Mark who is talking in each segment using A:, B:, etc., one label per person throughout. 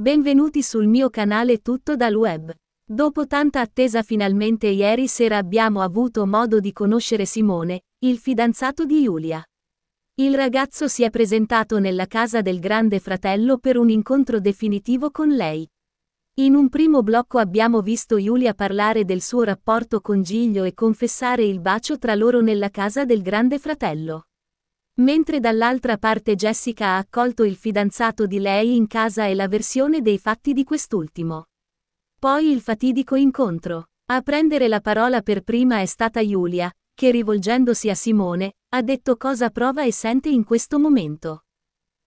A: Benvenuti sul mio canale Tutto dal Web. Dopo tanta attesa finalmente ieri sera abbiamo avuto modo di conoscere Simone, il fidanzato di Giulia. Il ragazzo si è presentato nella casa del grande fratello per un incontro definitivo con lei. In un primo blocco abbiamo visto Giulia parlare del suo rapporto con Giglio e confessare il bacio tra loro nella casa del grande fratello. Mentre dall'altra parte Jessica ha accolto il fidanzato di lei in casa e la versione dei fatti di quest'ultimo. Poi il fatidico incontro. A prendere la parola per prima è stata Giulia, che rivolgendosi a Simone, ha detto cosa prova e sente in questo momento.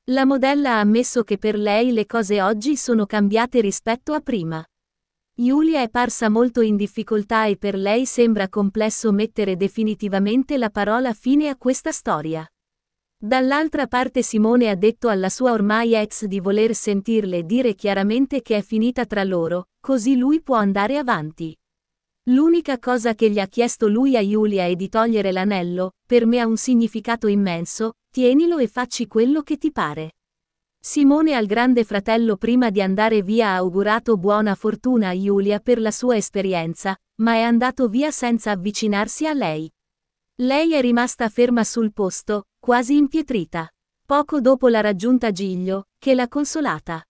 A: La modella ha ammesso che per lei le cose oggi sono cambiate rispetto a prima. Giulia è parsa molto in difficoltà e per lei sembra complesso mettere definitivamente la parola fine a questa storia. Dall'altra parte Simone ha detto alla sua ormai ex di voler sentirle dire chiaramente che è finita tra loro, così lui può andare avanti. L'unica cosa che gli ha chiesto lui a Giulia è di togliere l'anello, per me ha un significato immenso, tienilo e facci quello che ti pare. Simone al grande fratello prima di andare via ha augurato buona fortuna a Giulia per la sua esperienza, ma è andato via senza avvicinarsi a lei. Lei è rimasta ferma sul posto, quasi impietrita. Poco dopo l'ha raggiunta Giglio, che l'ha consolata.